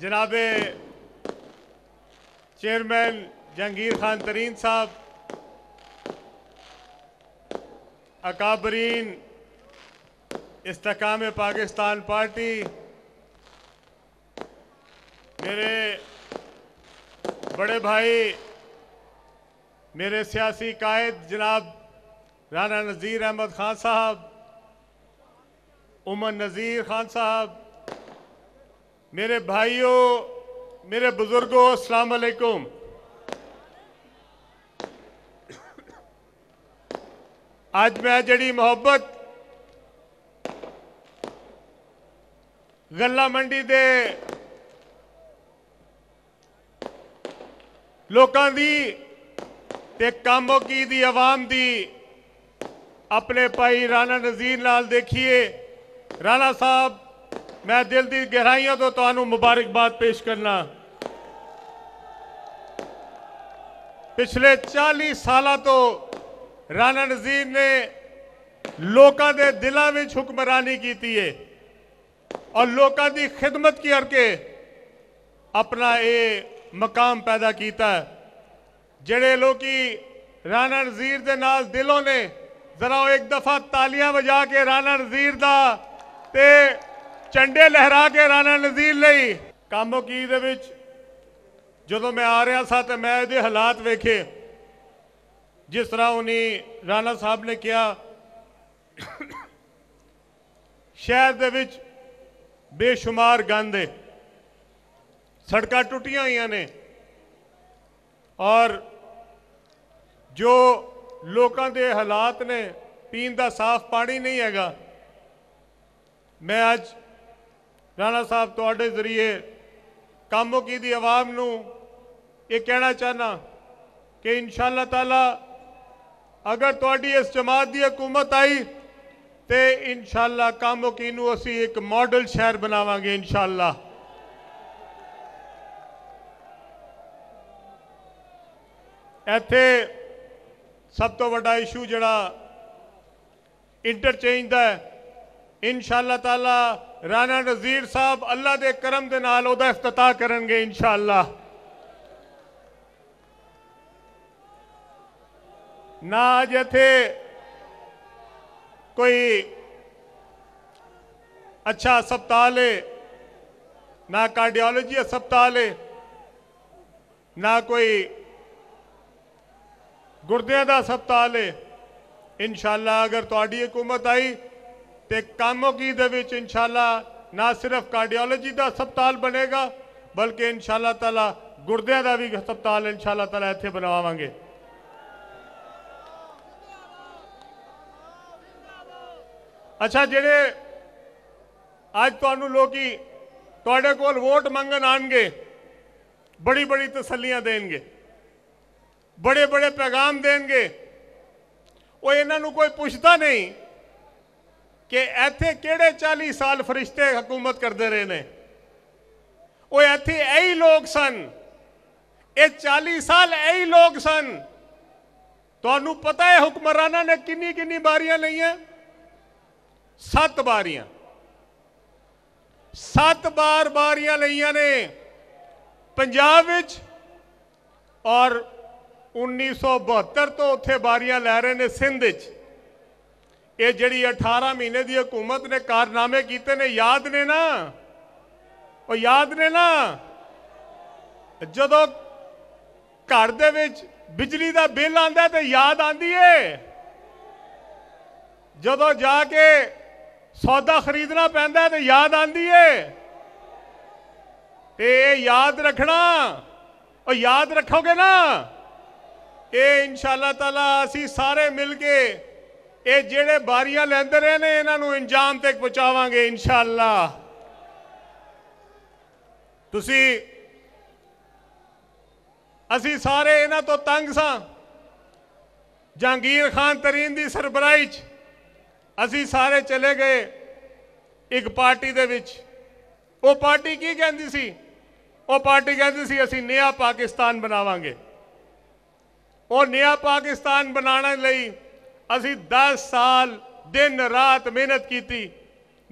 जनाब चेयरमैन जहांगीर खान तरीन साहब अकाबरीन इस्तकाम पाकिस्तान पार्टी मेरे बड़े भाई मेरे सियासी कायद जनाब राना नज़ीर अहमद खान साहब उमर नज़ीर खान साहब मेरे भाइयों मेरे बुजुर्गों अस्सलाम वालेकुम आज मैं जड़ी मोहब्बत गला मंडी दे लोगों की कामों की दी आवाम दी अपने भाई राणा नजीर लाल देखिए राणा साहब मैं दिल की गहराइयों तो मुबारकबाद पेश करना पिछले चालीस साल तो राणा नजीर ने लोगों के दिलों में हुक्मरानी की है और लोगों की खिदमत करके अपना ये मकाम पैदा किया जड़े लोग राणा नजीर के नाल दिलों ने जरा एक दफा तालियां बजा के राणा नजीर का ਝੰਡੇ ਲਹਿਰਾ ਕੇ ਰਾਣਾ ਨਜ਼ੀਰ ਲਈ ਕੰਮ ਕੀ ਦੇ ਵਿੱਚ ਜਦੋਂ ਮੈਂ ਆ ਰਿਹਾ ਸਾਂ ਤੇ ਮੈਂ ਇਹਦੇ ਹਾਲਾਤ ਵੇਖੇ ਜਿਸ ਤਰ੍ਹਾਂ ਉਹਨੇ ਰਾਣਾ ਸਾਹਿਬ ਨੇ ਕਿਹਾ ਸ਼ਹਿਰ ਦੇ ਵਿੱਚ ਬੇਸ਼ੁਮਾਰ ਗੰਦ ਹੈ ਸੜਕਾਂ ਟੁੱਟੀਆਂ ਹੋਈਆਂ ਨੇ ਔਰ ਜੋ ਲੋਕਾਂ ਦੇ ਹਾਲਾਤ ਨੇ ਪੀਣ ਦਾ ਸਾਫ਼ ਪਾਣੀ ਨਹੀਂ ਹੈਗਾ ਮੈਂ ਅੱਜ ਰਾਣਾ ਸਾਹਿਬ ਤੁਹਾਡੇ ਜ਼ਰੀਏ ਕਾਮੋਕੀ ਦੀ ਆਵਾਮ ਨੂੰ ਇਹ ਕਹਿਣਾ ਚਾਹਨਾ ਕਿ ਇਨਸ਼ਾਅੱਲਾ ਤਾਲਾ ਅਗਰ ਤੁਹਾਡੀ ਇਸ ਜਮਾਤ ਦੀ ਹਕੂਮਤ ਆਈ ਤੇ ਇਨਸ਼ਾਅੱਲਾ ਕਾਮੋਕੀ ਨੂੰ ਅਸੀਂ ਇੱਕ ਮਾਡਲ ਸ਼ਹਿਰ ਬਣਾਵਾਂਗੇ ਇਨਸ਼ਾਅੱਲਾ ਇੱਥੇ ਸਭ ਤੋਂ ਵੱਡਾ ਇਸ਼ੂ ਜਿਹੜਾ ਇੰਟਰਚੇਂਜ ਦਾ ਹੈ ਇਨਸ਼ਾਅੱਲਾ ਤਾਲਾ राणा नजीर साहब अल्लाह के करम के ਨਾਲ कर ਇਫਤਤਾਹ ਕਰਨਗੇ ਇਨਸ਼ਾਅੱਲਾ ਨਾ ਅੱਜ अच्छा अस्पताल है ना कार्डियोलॉजी अस्पताल है ना कोई गुरद का अस्पताल है इन शाला अगर थोड़ी हुकूमत आई ਤੇ ਕਾਮੋਗੀ ਦੇ ਵਿੱਚ ਇਨਸ਼ਾਅੱਲਾ ਨਾ ਸਿਰਫ ਕਾਰਡੀਓਲੋਜੀ ਦਾ ਹਸਪਤਾਲ ਬਣੇਗਾ ਬਲਕਿ ਇਨਸ਼ਾਅੱਲਾ ਤਾਲਾ ਗੁਰਦਿਆਂ ਦਾ ਵੀ ਹਸਪਤਾਲ ਇਨਸ਼ਾਅੱਲਾ ਤਾਲਾ ਇੱਥੇ ਬਣਾਵਾਂਗੇ ਅੱਛਾ ਜਿਹੜੇ ਅੱਜ ਤੁਹਾਨੂੰ ਲੋਕੀ ਤੁਹਾਡੇ ਕੋਲ ਵੋਟ ਮੰਗਣ ਆਣਗੇ ਬੜੀ ਬੜੀ ਤਸੱਲੀਆਂ ਦੇਣਗੇ ਬੜੇ ਬੜੇ ਪੈਗਾਮ ਦੇਣਗੇ ਉਹ ਇਹਨਾਂ ਨੂੰ ਕੋਈ ਪੁੱਛਦਾ ਨਹੀਂ ਕਿ ਇੱਥੇ ਕਿਹੜੇ 40 ਸਾਲ ਫਰਿਸ਼ਤੇ ਹਕੂਮਤ ਕਰਦੇ ਰਹੇ ਨੇ ਉਹ ਇੱਥੇ ਐਹੀ ਲੋਕ ਸਨ ਇਹ 40 ਸਾਲ ਐਹੀ ਲੋਕ ਸਨ ਤੁਹਾਨੂੰ ਪਤਾ ਹੈ ਹੁਕਮਰਾਨਾਂ ਨੇ ਕਿੰਨੀ ਕਿੰਨੀ ਬਾਰੀਆਂ ਲਈਆਂ ਸੱਤ ਬਾਰੀਆਂ ਸੱਤ ਬਾਰ ਬਾਰੀਆਂ ਲਈਆਂ ਨੇ ਪੰਜਾਬ ਵਿੱਚ ਔਰ 1972 ਤੋਂ ਉੱਥੇ ਬਾਰੀਆਂ ਲੈ ਰਹੇ ਨੇ ਸਿੰਧ ਵਿੱਚ ਇਹ ਜਿਹੜੀ 18 ਮਹੀਨੇ ਦੀ ਹਕੂਮਤ ਨੇ ਕਾਰਨਾਮੇ ਕੀਤੇ ਨੇ ਯਾਦ ਨੇ ਨਾ ਉਹ ਯਾਦ ਨੇ ਨਾ ਜਦੋਂ ਘਰ ਦੇ ਵਿੱਚ ਬਿਜਲੀ ਦਾ ਬਿੱਲ ਆਂਦਾ ਤੇ ਯਾਦ ਆਂਦੀ ਏ ਜਦੋਂ ਜਾ ਕੇ ਸੌਦਾ ਖਰੀਦਣਾ ਪੈਂਦਾ ਤੇ ਯਾਦ ਆਂਦੀ ਏ ਤੇ ਇਹ ਯਾਦ ਰੱਖਣਾ ਉਹ ਯਾਦ ਰੱਖੋਗੇ ਨਾ ਇਹ ਅੱਲਾਹ ਤਾਲਾ ਅਸੀਂ ਸਾਰੇ ਮਿਲ ਕੇ ਇਹ ਜਿਹੜੇ ਬਾਰੀਆਂ ਲੈਂਦੇ ਰਹੇ ਨੇ ਇਹਨਾਂ ਨੂੰ ਇੰਜਾਮ ਤੱਕ ਪਹੁੰਚਾਵਾਂਗੇ ਇਨਸ਼ਾਅੱਲਾ ਤੁਸੀਂ ਅਸੀਂ ਸਾਰੇ ਇਹਨਾਂ ਤੋਂ ਤੰਗ ਸਾਂ ਜਹਾਂਗੀਰ ਖਾਨ ਤਰੀਨ ਦੀ ਸਰਬਰਾਹੀ 'ਚ ਅਸੀਂ ਸਾਰੇ ਚਲੇ ਗਏ ਇੱਕ ਪਾਰਟੀ ਦੇ ਵਿੱਚ ਉਹ ਪਾਰਟੀ ਕੀ ਕਹਿੰਦੀ ਸੀ ਉਹ ਪਾਰਟੀ ਕਹਿੰਦੀ ਸੀ ਅਸੀਂ ਨਿਆ ਪਾਕਿਸਤਾਨ ਬਣਾਵਾਂਗੇ ਉਹ ਨਿਆ ਪਾਕਿਸਤਾਨ ਬਣਾਉਣ ਲਈ असी दस साल दिन रात मेहनत की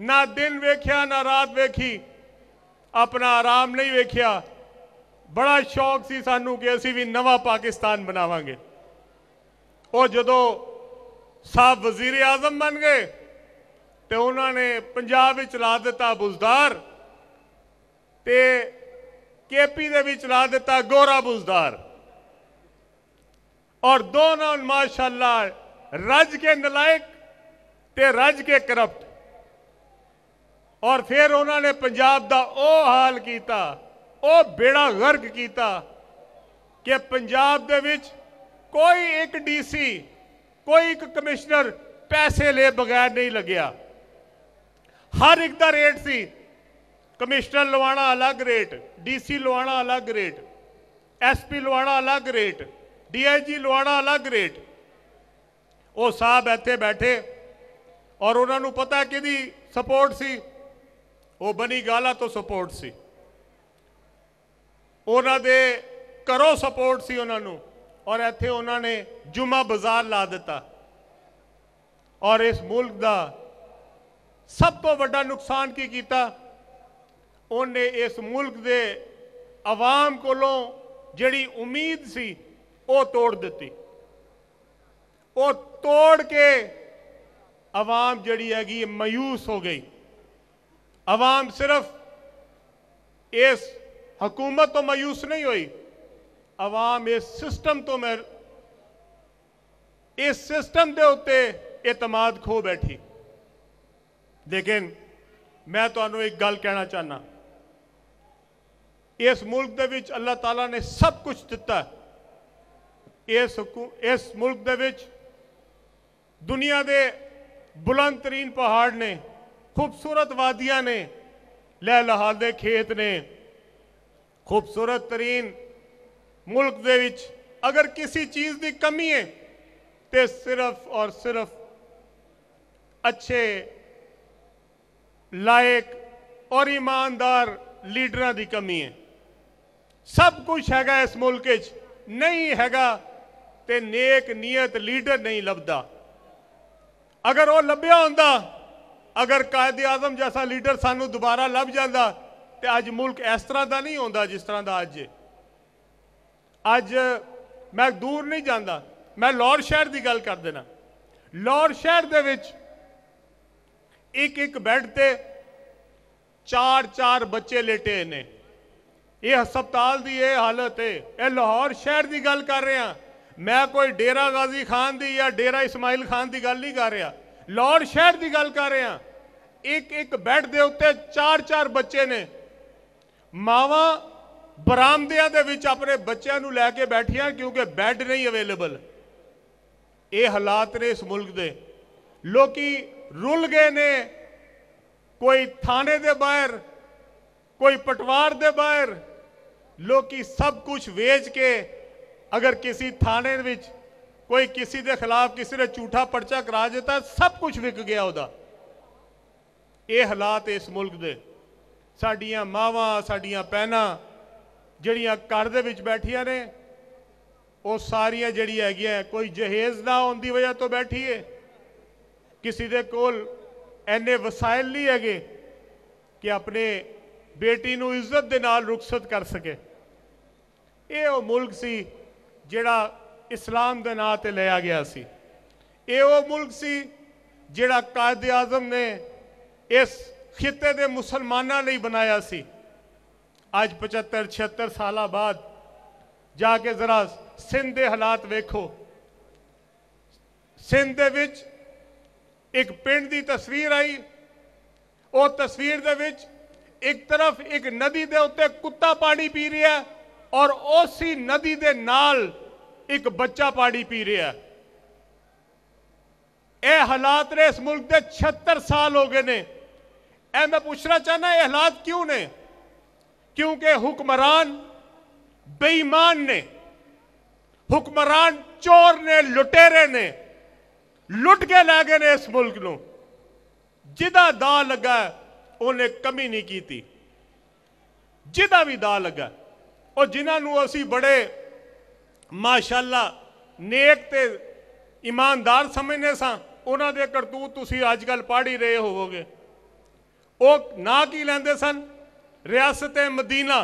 ना दिन वेख्या ना रात वेखी अपना आराम नहीं वेख्या बड़ा शौक से सानू कि असी भी नवा पाकिस्तान बनावे और जो साहब वजीर आजम बन गए तो उन्होंने पंजाब ला दिता बुजदार के पी दे चला दिता गोरा बुजदार और दो माशाला ਰਾਜ ਕੇ ਨਲਾਇਕ ਤੇ ਰਾਜ ਕੇ ਕਰਪਟ ਔਰ ਫਿਰ ਉਹਨਾਂ ਨੇ ਪੰਜਾਬ ਦਾ ਉਹ ਹਾਲ ਕੀਤਾ ਉਹ ਬੇੜਾ ਗਰਕ ਕੀਤਾ ਕਿ ਪੰਜਾਬ ਦੇ ਵਿੱਚ ਕੋਈ ਇੱਕ ਡੀਸੀ ਕੋਈ ਇੱਕ ਕਮਿਸ਼ਨਰ ਪੈਸੇ ਲੈ ਬਗੈਰ ਨਹੀਂ ਲੱਗਿਆ ਹਰ ਇੱਕ ਦਾ ਰੇਟ ਸੀ ਕਮਿਸ਼ਨਰ ਲਵਾਣਾ ਅਲੱਗ ਰੇਟ ਡੀਸੀ ਲਵਾਣਾ ਅਲੱਗ ਰੇਟ ਐਸਪੀ ਲਵਾਣਾ ਅਲੱਗ ਰੇਟ ਡੀਆਈਜੀ ਲਵਾਣਾ ਅਲੱਗ ਰੇਟ ਉਹ ਸਾਹਿਬ ਇੱਥੇ ਬੈਠੇ ਔਰ ਉਹਨਾਂ ਨੂੰ ਪਤਾ ਕਿਹਦੀ ਸਪੋਰਟ ਸੀ ਉਹ ਬਣੀ ਗਾਲਾ ਤੋਂ ਸਪੋਰਟ ਸੀ ਉਹਨਾਂ ਦੇ ਕਰੋ ਸਪੋਰਟ ਸੀ ਉਹਨਾਂ ਨੂੰ ਔਰ ਇੱਥੇ ਉਹਨਾਂ ਨੇ ਜੁਮਾ ਬਾਜ਼ਾਰ ਲਾ ਦਿੱਤਾ ਔਰ ਇਸ ਮੁਲਕ ਦਾ ਸਭ ਤੋਂ ਵੱਡਾ ਨੁਕਸਾਨ ਕੀ ਕੀਤਾ ਉਹਨੇ ਇਸ ਮੁਲਕ ਦੇ ਆਵਾਮ ਕੋਲੋਂ ਜਿਹੜੀ ਉਮੀਦ ਸੀ ਉਹ ਤੋੜ ਦਿੱਤੀ और तोड़ के आवाम जड़ी है मायूस हो गई अवाम सिर्फ इस हकूमत तो मायूस नहीं हुई अवाम इस सिस्टम तो मैं इस सिस्टम के उतमाद खो बैठी लेकिन मैं थानू तो एक गल कहना चाहना इस मुल्क अल्लाह तला ने सब कुछ दिता इस मुल्क दे विच, ਦੁਨੀਆ ਦੇ ਬੁਲੰਦਤਰੀਨ ਪਹਾੜ ਨੇ ਖੂਬਸੂਰਤ ਵਾਦੀਆਂ ਨੇ ਲੈ ਲਹਾਲ ਦੇ ਖੇਤ ਨੇ ਖੂਬਸੂਰਤ ਤਰੀਨ ਮੁਲਕ ਦੇ ਵਿੱਚ ਅਗਰ ਕਿਸੇ ਚੀਜ਼ ਦੀ ਕਮੀ ਹੈ ਤੇ ਸਿਰਫ ਔਰ ਸਿਰਫ ਅੱਛੇ ਲਾਇਕ ਔਰ ਇਮਾਨਦਾਰ ਲੀਡਰਾਂ ਦੀ ਕਮੀ ਹੈ ਸਭ ਕੁਝ ਹੈਗਾ ਇਸ ਮੁਲਕ 'ਚ ਨਹੀਂ ਹੈਗਾ ਤੇ ਨੇਕ ਨੀਅਤ ਲੀਡਰ ਨਹੀਂ ਲੱਭਦਾ ਅਗਰ ਉਹ ਲੱਭਿਆ ਹੁੰਦਾ ਅਗਰ ਕਾਇਦ ਆਜ਼ਮ ਜੈਸਾ ਲੀਡਰ ਸਾਨੂੰ ਦੁਬਾਰਾ ਲੱਭ ਜਾਂਦਾ ਤੇ ਅੱਜ ਮੁਲਕ ਇਸ ਤਰ੍ਹਾਂ ਦਾ ਨਹੀਂ ਹੁੰਦਾ ਜਿਸ ਤਰ੍ਹਾਂ ਦਾ ਅੱਜ ਅੱਜ ਮੈਂ ਦੂਰ ਨਹੀਂ ਜਾਂਦਾ ਮੈਂ ਲਾਹੌਰ ਸ਼ਹਿਰ ਦੀ ਗੱਲ ਕਰ ਦੇਣਾ ਲਾਹੌਰ ਸ਼ਹਿਰ ਦੇ ਵਿੱਚ ਇੱਕ ਇੱਕ ਬੈੱਡ ਤੇ ਚਾਰ ਚਾਰ ਬੱਚੇ ਲੇਟੇ ਨੇ ਇਹ ਹਸਪਤਾਲ ਦੀ ਇਹ ਹਾਲਤ ਹੈ ਇਹ ਲਾਹੌਰ ਸ਼ਹਿਰ ਦੀ ਗੱਲ ਕਰ ਰਿਹਾ ਮੈਂ ਕੋਈ ਡੇਰਾ ਗਾਜ਼ੀ ਖਾਨ ਦੀ ਜਾਂ ਡੇਰਾ ਇਸਮਾਇਲ ਖਾਨ ਦੀ ਗੱਲ ਨਹੀਂ ਕਰ ਰਿਹਾ ਲਾਹੌਰ ਸ਼ਹਿਰ ਦੀ ਗੱਲ ਕਰ ਰਿਹਾ ਇੱਕ ਇੱਕ ਬੈੱਡ ਦੇ ਉੱਤੇ ਚਾਰ ਚਾਰ ਬੱਚੇ ਨੇ ਮਾਵਾਂ ਬਰਾਮਦਿਆਂ ਦੇ ਵਿੱਚ ਆਪਣੇ ਬੱਚਿਆਂ ਨੂੰ ਲੈ ਕੇ ਬੈਠੀਆਂ ਕਿਉਂਕਿ ਬੈੱਡ ਨਹੀਂ ਅਵੇਲੇਬਲ ਇਹ ਹਾਲਾਤ ਨੇ ਇਸ ਮੁਲਕ ਦੇ ਲੋਕੀ ਰੁੱਲ ਗਏ ਨੇ ਕੋਈ ਥਾਣੇ ਦੇ ਬਾਹਰ ਕੋਈ ਪਟਵਾਰ ਦੇ ਬਾਹਰ ਲੋਕੀ ਸਭ ਕੁਝ ਵੇਚ ਕੇ ਅਗਰ ਕਿਸੇ ਥਾਣੇ ਵਿੱਚ ਕੋਈ ਕਿਸੇ ਦੇ ਖਿਲਾਫ ਕਿਸੇ ਨੇ ਝੂਠਾ ਪਰਚਾ ਕਰਾ ਦਿੱਤਾ ਸਭ ਕੁਝ ਵਿਕ ਗਿਆ ਉਹਦਾ ਇਹ ਹਾਲਾਤ ਇਸ ਮੁਲਕ ਦੇ ਸਾਡੀਆਂ ਮਾਵਾਂ ਸਾਡੀਆਂ ਪੈਣਾ ਜਿਹੜੀਆਂ ਘਰ ਦੇ ਵਿੱਚ ਬੈਠੀਆਂ ਨੇ ਉਹ ਸਾਰੀਆਂ ਜਿਹੜੀ ਹੈਗੀਆਂ ਕੋਈ ਜਹੇਜ਼ ਨਾ ਹੋਣ ਦੀ ਵਜ੍ਹਾ ਤੋਂ ਬੈਠੀ ਏ ਕਿਸੇ ਦੇ ਕੋਲ ਐਨੇ ਵਸਾਇਲ ਨਹੀਂ ਹੈਗੇ ਕਿ ਆਪਣੇ ਬੇਟੀ ਨੂੰ ਇੱਜ਼ਤ ਦੇ ਨਾਲ ਰੁਖਸਤ ਕਰ ਸਕੇ ਇਹ ਉਹ ਮੁਲਕ ਸੀ ਜਿਹੜਾ ਇਸਲਾਮ ਦੇ ਨਾਂ ਤੇ ਲਿਆ ਗਿਆ ਸੀ ਇਹ ਉਹ ਮੁਲਕ ਸੀ ਜਿਹੜਾ ਕਾਇਦ ਆਜ਼ਮ ਨੇ ਇਸ ਖਿੱਤੇ ਦੇ ਮੁਸਲਮਾਨਾਂ ਲਈ ਬਣਾਇਆ ਸੀ ਅੱਜ 75 76 ਸਾਲਾਂ ਬਾਅਦ ਜਾ ਕੇ ਜ਼ਰਾ ਸਿੰਧ ਦੇ ਹਾਲਾਤ ਵੇਖੋ ਸਿੰਧ ਦੇ ਵਿੱਚ ਇੱਕ ਪਿੰਡ ਦੀ ਤਸਵੀਰ ਆਈ ਉਹ ਤਸਵੀਰ ਦੇ ਵਿੱਚ ਇੱਕ ਤਰਫ ਇੱਕ ਨਦੀ ਦੇ ਉੱਤੇ ਕੁੱਤਾ ਪਾਣੀ ਪੀ ਰਿਹਾ ਹੈ ਔਰ ਉਸੇ ਨਦੀ ਦੇ ਨਾਲ ਇੱਕ ਬੱਚਾ ਪਾਣੀ ਪੀ ਰਿਹਾ ਇਹ ਹਾਲਾਤ ਨੇ ਇਸ ਮੁਲਕ ਦੇ 76 ਸਾਲ ਹੋ ਗਏ ਨੇ ਇਹ ਮੈਂ ਪੁੱਛਣਾ ਚਾਹਨਾ ਇਹ ਹਾਲਾਤ ਕਿਉਂ ਨੇ ਕਿਉਂਕਿ ਹੁਕਮਰਾਨ ਬੇਈਮਾਨ ਨੇ ਹੁਕਮਰਾਨ ਚੋਰ ਨੇ ਲੁਟੇਰੇ ਨੇ ਲੁੱਟ ਕੇ ਲੈ ਗਏ ਨੇ ਇਸ ਮੁਲਕ ਨੂੰ ਜਿਹਦਾ ਦਾ ਲੱਗਾ ਉਹਨੇ ਕਮੀ ਨਹੀਂ ਕੀਤੀ ਜਿਹਦਾ ਵੀ ਦਾ ਲੱਗਾ और जिन्हों ਨੂੰ ਅਸੀਂ ਬੜੇ ਮਾਸ਼ਾਅੱਲਾ ਨੇਕ ਤੇ ਇਮਾਨਦਾਰ ਸਮਝਨੇ ਸਾਂ ਉਹਨਾਂ ਦੇ ਕਰਤੂਤ ਤੁਸੀਂ ਅੱਜ ਕੱਲ ਪੜ੍ਹ ਹੀ ਰਹੇ ਹੋਵੋਗੇ ਉਹ ਨਾ रियासत मदीना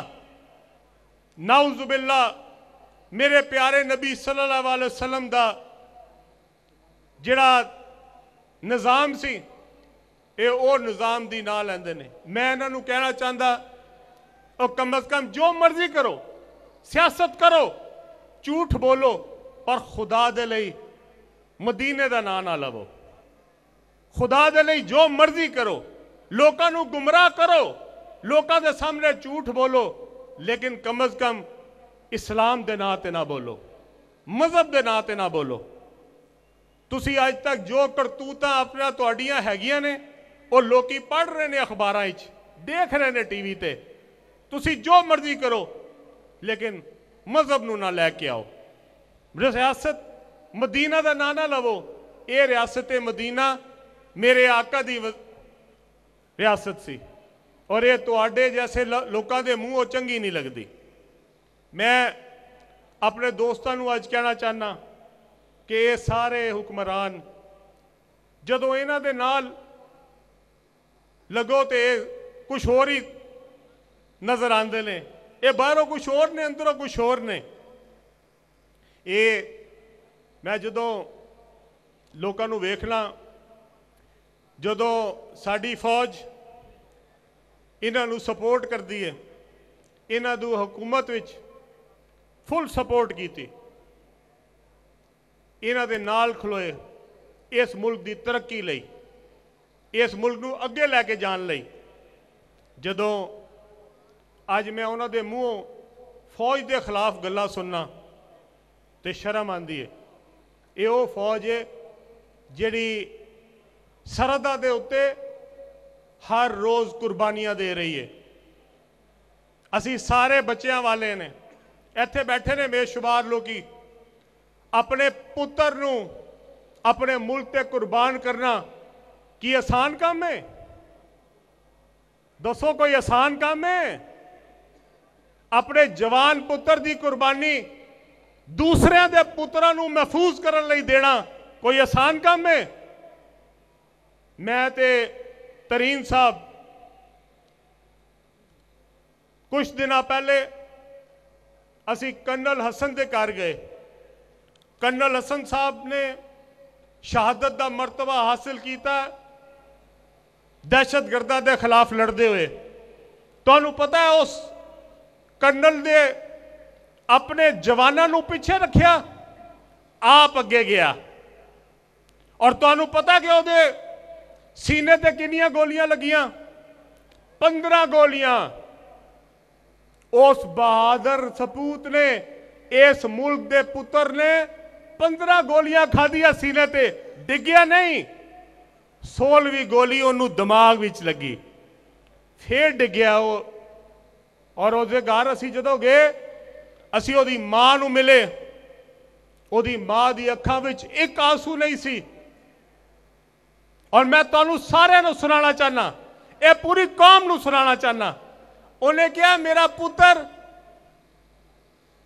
नाउ जुबिल्ला मेरे प्यारे नबी सल्लल्लाहु अलैहि का जड़ा निज़ाम से ये वो निज़ाम की ना लेंदे ने मैं इन्हों कहना चाहता और कम अज कम जो मर्जी करो सियासत करो झूठ बोलो पर खुदा दे मदीने का ना ना लवो खुदा दे जो मर्जी करो लोगों गुमराह करो लोगों के सामने झूठ बोलो लेकिन कम अज कम इस्लाम के नाते ना बोलो मजहब के नाते ना बोलो तुम अज तक जो करतूत अपना तोड़िया है ने लोग पढ़ रहे हैं अखबारों देख रहे हैं टीवी पर ਤੁਸੀਂ ਜੋ ਮਰਜ਼ੀ ਕਰੋ ਲੇਕਿਨ ਮਜ਼ਹਬ ਨੂੰ ਨਾ ਲੈ ਕੇ ਆਓ ਸਿਆਸਤ ਮਦੀਨਾ ਦਾ ਨਾਂ ਨਾ ਲਵੋ ਇਹ ਰਿਆਸਤ ਮਦੀਨਾ ਮੇਰੇ ਆਕਾ ਦੀ ਰਿਆਸਤ ਸੀ ਔਰ ਇਹ ਤੁਹਾਡੇ ਜੈਸੇ ਲੋਕਾਂ ਦੇ ਮੂੰਹ ਉਹ ਚੰਗੀ ਨਹੀਂ ਲੱਗਦੀ ਮੈਂ ਆਪਣੇ ਦੋਸਤਾਂ ਨੂੰ ਅੱਜ ਕਹਿਣਾ ਚਾਹਨਾ ਕਿ ਇਹ ਸਾਰੇ ਹੁਕਮਰਾਨ ਜਦੋਂ ਇਹਨਾਂ ਦੇ ਨਾਲ ਲੱਗੋ ਤੇ ਕੁਝ ਹੋਰ ਹੀ ਨਜ਼ਰ ਆਉਂਦੇ ਨੇ ਇਹ ਬਾਹਰੋਂ ਕੁਝ ਹੋਰ ਨੇ ਅੰਦਰੋਂ ਕੁਝ ਹੋਰ ਨੇ ਇਹ ਮੈਂ ਜਦੋਂ ਲੋਕਾਂ ਨੂੰ ਵੇਖਣਾ ਜਦੋਂ ਸਾਡੀ ਫੌਜ ਇਹਨਾਂ ਨੂੰ ਸਪੋਰਟ ਕਰਦੀ ਹੈ ਇਹਨਾਂ ਨੂੰ ਹਕੂਮਤ ਵਿੱਚ ਫੁੱਲ ਸਪੋਰਟ ਕੀਤੀ ਇਹਨਾਂ ਦੇ ਨਾਲ ਖਲੋਏ ਇਸ ਮੁਲਕ ਦੀ ਤਰੱਕੀ ਲਈ ਇਸ ਮੁਲਕ ਨੂੰ ਅੱਗੇ ਲੈ ਕੇ ਜਾਣ ਲਈ ਜਦੋਂ ਅੱਜ ਮੈਂ ਉਹਨਾਂ ਦੇ ਮੂੰਹੋਂ ਫੌਜ ਦੇ ਖਿਲਾਫ ਗੱਲਾਂ ਸੁਣਨਾ ਤੇ ਸ਼ਰਮ ਆਂਦੀ ਏ ਇਹ ਉਹ ਫੌਜ ਏ ਜਿਹੜੀ ਸਰਹੱਦਾਂ ਦੇ ਉੱਤੇ ਹਰ ਰੋਜ਼ ਕੁਰਬਾਨੀਆਂ ਦੇ ਰਹੀ ਏ ਅਸੀਂ ਸਾਰੇ ਬੱਚਿਆਂ ਵਾਲੇ ਨੇ ਇੱਥੇ ਬੈਠੇ ਨੇ ਬੇਸ਼ੁਬਾਰ ਲੋਕੀ ਆਪਣੇ ਪੁੱਤਰ ਨੂੰ ਆਪਣੇ ਮੁਲਕ ਤੇ ਕੁਰਬਾਨ ਕਰਨਾ ਕੀ ਆਸਾਨ ਕੰਮ ਏ ਦੱਸੋ ਕੋਈ ਆਸਾਨ ਕੰਮ ਏ अपने जवान पुत्र की कुरबानी दूसरों के पुत्रा महफूज करने देना कोई आसान काम है मैं ते तरीन साहब कुछ दिन पहले असी कर्नल हसन के घर गए कर्नल हसन साहब ने शहादत का मरतबा हासिल किया दहशतगर्दा के खिलाफ लड़ते हुए तो पता है उस ਕਰਨਲ ਦੇ ਆਪਣੇ ਜਵਾਨਾਂ ਨੂੰ ਪਿੱਛੇ ਰੱਖਿਆ ਆਪ ਅੱਗੇ ਗਿਆ ਔਰ ਤੁਹਾਨੂੰ ਪਤਾ ਕਿ ਉਹਦੇ ਸੀਨੇ ਤੇ ਕਿੰਨੀਆਂ ਗੋਲੀਆਂ ਲੱਗੀਆਂ 15 ਗੋਲੀਆਂ ਉਸ ਬਹਾਦਰ ਸਪੂਤ ਨੇ ਇਸ ਮੁਲਕ ਦੇ ਪੁੱਤਰ ਨੇ 15 ਗੋਲੀਆਂ ਖਾਧੀਆਂ ਸੀਨੇ ਤੇ ਡਿੱਗਿਆ ਨਹੀਂ 16ਵੀਂ ਗੋਲੀ ਉਹਨੂੰ ਦਿਮਾਗ ਵਿੱਚ ਲੱਗੀ ਫੇਰ ਡਿੱਗਿਆ ਉਹ ਔਰ ਉਹਦੇ ਘਰ ਅਸੀਂ ਜਦੋਂ ਗਏ ਅਸੀਂ ਉਹਦੀ ਮਾਂ ਨੂੰ ਮਿਲੇ ਉਹਦੀ ਮਾਂ ਦੀ ਅੱਖਾਂ ਵਿੱਚ ਇੱਕ ਆਸੂ ਨਹੀਂ ਸੀ ਔਰ ਮੈਂ ਤੁਹਾਨੂੰ ਸਾਰਿਆਂ ਨੂੰ ਸੁਣਾਉਣਾ ਚਾਹਨਾ ਇਹ ਪੂਰੀ ਕੌਮ ਨੂੰ ਸੁਣਾਉਣਾ ਚਾਹਨਾ ਉਹਨੇ ਕਿਹਾ ਮੇਰਾ ਪੁੱਤਰ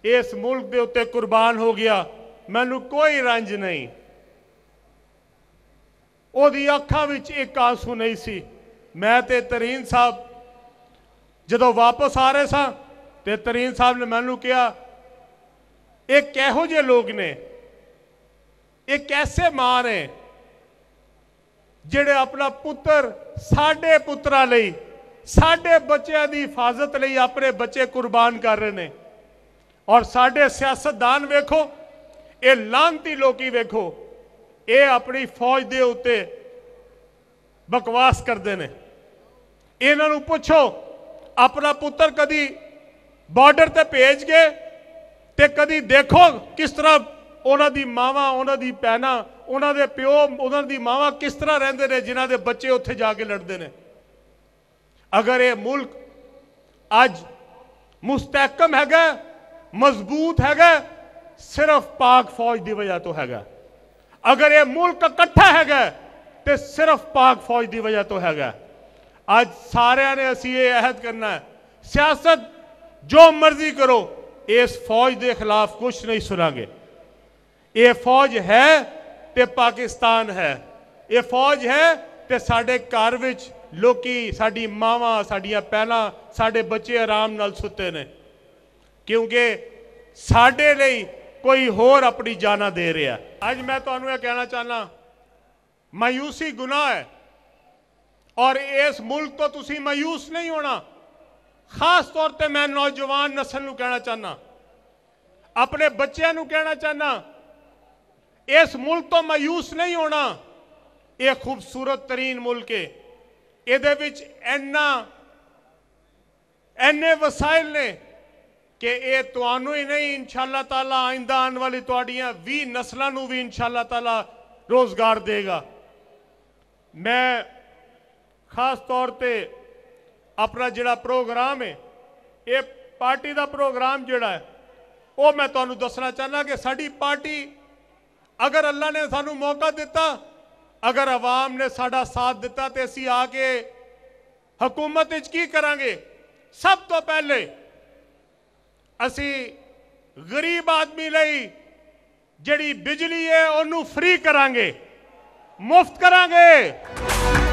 ਇਸ ਮੁਲਕ ਦੇ ਉੱਤੇ ਕੁਰਬਾਨ ਹੋ ਗਿਆ ਮੈਨੂੰ ਕੋਈ ਰੰਜ ਨਹੀਂ ਉਹਦੀ ਅੱਖਾਂ ਵਿੱਚ ਇੱਕ ਆਸੂ ਨਹੀਂ ਸੀ ਮੈਂ ਤੇ ਤਰੀਨ ਸਾਹਿਬ ਜਦੋਂ ਵਾਪਸ ਆ ਰਹੇ ਸਾਂ ਤੇ ਤਰੀਨ ਸਾਹਿਬ ਨੇ ਮੈਨੂੰ ਕਿਹਾ ਇਹ ਕਿਹੋ ਜਿਹੇ ਲੋਕ ਨੇ ਇਹ ਕੈਸੇ ਮਾਂ ਨੇ ਜਿਹੜੇ ਆਪਣਾ ਪੁੱਤਰ ਸਾਡੇ ਪੁੱਤਰਾ ਲਈ ਸਾਡੇ ਬੱਚਿਆਂ ਦੀ ਹਿਫਾਜ਼ਤ ਲਈ ਆਪਣੇ ਬੱਚੇ ਕੁਰਬਾਨ ਕਰ ਰਹੇ ਨੇ ਔਰ ਸਾਡੇ ਸਿਆਸਤਦਾਨ ਵੇਖੋ ਇਹ ਲਾਂਤੀ ਲੋਕੀ ਵੇਖੋ ਇਹ ਆਪਣੀ ਫੌਜ ਦੇ ਉੱਤੇ ਬਕਵਾਸ ਕਰਦੇ ਨੇ ਇਹਨਾਂ ਨੂੰ ਪੁੱਛੋ अपना पुत्र कभी बॉर्डर ते भेज के ते कभी देखो किस तरह उन्होंने मावं उन्होंने भैन उन्होंने प्यो उन्होंने मावं किस तरह रेंदे ने जिन्ह के बच्चे उत्थे जाके लड़ते हैं अगर ये मुल्क अज मुस्तैकम है मजबूत हैगा सिर्फ पाक फौज की वजह तो हैगा अगर ये मुल्क इकट्ठा हैगा तो सिर्फ पाक फौज की वजह तो हैगा ਅੱਜ ਸਾਰਿਆਂ ਨੇ ਅਸੀਂ ਇਹ ਅਹਿਦ ਕਰਨਾ ਹੈ ਸਿਆਸਤ ਜੋ ਮਰਜ਼ੀ ਕਰੋ ਇਸ ਫੌਜ ਦੇ ਖਿਲਾਫ ਕੁਝ ਨਹੀਂ ਸੁਣਾਂਗੇ ਇਹ ਫੌਜ ਹੈ ਤੇ ਪਾਕਿਸਤਾਨ ਹੈ ਇਹ ਫੌਜ ਹੈ ਤੇ ਸਾਡੇ ਘਰ ਵਿੱਚ ਲੋਕੀ ਸਾਡੀ ਮਾਵਾਂ ਸਾਡੀਆਂ ਪਹਿਲਾਂ ਸਾਡੇ ਬੱਚੇ ਆਰਾਮ ਨਾਲ ਸੁੱਤੇ ਨੇ ਕਿਉਂਕਿ ਸਾਡੇ ਲਈ ਕੋਈ ਹੋਰ ਆਪਣੀ ਜਾਨਾਂ ਦੇ ਰਿਹਾ ਅੱਜ ਮੈਂ ਤੁਹਾਨੂੰ ਇਹ ਕਹਿਣਾ ਚਾਹਨਾ ਮਾਇੂਸੀ ਗੁਨਾਹ ਹੈ ਔਰ ਇਸ ਮੁਲਕ ਤੋਂ ਤੁਸੀਂ ਮਾਇੂਸ ਨਹੀਂ ਹੋਣਾ ਖਾਸ ਤੌਰ ਤੇ ਮੈਂ ਨੌਜਵਾਨ ਨਸਲ ਨੂੰ ਕਹਿਣਾ ਚਾਹਨਾ ਆਪਣੇ ਬੱਚਿਆਂ ਨੂੰ ਕਹਿਣਾ ਚਾਹਨਾ ਇਸ ਮੁਲਕ ਤੋਂ ਮਾਇੂਸ ਨਹੀਂ ਹੋਣਾ ਇਹ ਖੂਬਸੂਰਤ ਤਰੀਨ ਮੁਲਕ ਹੈ ਇਹਦੇ ਵਿੱਚ ਇੰਨਾ ਐਨੇ ਵਸਾਇਲ ਨੇ ਕਿ ਇਹ ਤੁਹਾਨੂੰ ਹੀ ਨਹੀਂ ਇਨਸ਼ਾਅੱਲਾ ਤਾਲਾ ਆਇੰਦਾ ਆਉਣ ਵਾਲੀ ਤੁਹਾਡੀਆਂ 20 ਨਸਲਾਂ ਨੂੰ ਵੀ ਇਨਸ਼ਾਅੱਲਾ ਤਾਲਾ ਰੋਜ਼ਗਾਰ ਦੇਗਾ ਮੈਂ ਖਾਸ ਤੌਰ ਤੇ ਆਪਣਾ ਜਿਹੜਾ ਪ੍ਰੋਗਰਾਮ ਹੈ ਇਹ ਪਾਰਟੀ ਦਾ ਪ੍ਰੋਗਰਾਮ ਜਿਹੜਾ ਹੈ ਉਹ ਮੈਂ ਤੁਹਾਨੂੰ ਦੱਸਣਾ ਚਾਹਨਾ ਕਿ ਸਾਡੀ ਪਾਰਟੀ ਅਗਰ ਅੱਲਾ ਨੇ ਸਾਨੂੰ ਮੌਕਾ ਦਿੱਤਾ ਅਗਰ ਆਵਾਮ ਨੇ ਸਾਡਾ ਸਾਥ ਦਿੱਤਾ ਤੇ ਅਸੀਂ ਆ ਕੇ ਹਕੂਮਤ ਵਿੱਚ ਕੀ ਕਰਾਂਗੇ ਸਭ ਤੋਂ ਪਹਿਲੇ ਅਸੀਂ ਗਰੀਬ ਆਦਮੀ ਲਈ ਜਿਹੜੀ ਬਿਜਲੀ ਹੈ ਉਹਨੂੰ ਫ੍ਰੀ ਕਰਾਂਗੇ ਮੁਫਤ ਕਰਾਂਗੇ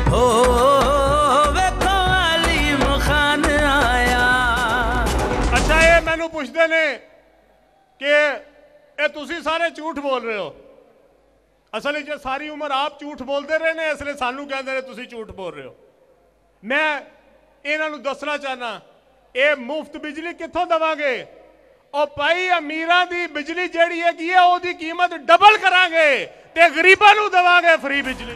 ਅੱਛਾ ਇਹ ਮੈਨੂੰ ਪੁੱਛਦੇ ਨੇ ਕਿ ਇਹ ਤੁਸੀਂ ਸਾਰੇ ਝੂਠ ਬੋਲ ਰਹੇ ਹੋ ਅਸਲ ਵਿੱਚ ਸਾਰੀ ਉਮਰ ਆਪ ਝੂਠ ਬੋਲਦੇ ਰਹੇ ਨੇ ਇਸ ਲਈ ਸਾਨੂੰ ਕਹਿੰਦੇ ਨੇ ਤੁਸੀਂ ਝੂਠ ਬੋਲ ਰਹੇ ਹੋ ਮੈਂ ਇਹਨਾਂ ਨੂੰ ਦੱਸਣਾ ਚਾਹਨਾ ਇਹ ਮੁਫਤ ਬਿਜਲੀ ਕਿੱਥੋਂ ਦਵਾਂਗੇ ਉਹ ਭਾਈ ਅਮੀਰਾਂ ਦੀ ਬਿਜਲੀ ਜਿਹੜੀ ਹੈਗੀ ਹੈ ਉਹਦੀ ਕੀਮਤ ਡਬਲ ਕਰਾਂਗੇ ਤੇ ਗਰੀਬਾਂ ਨੂੰ ਦਵਾਂਗੇ ਫ੍ਰੀ ਬਿਜਲੀ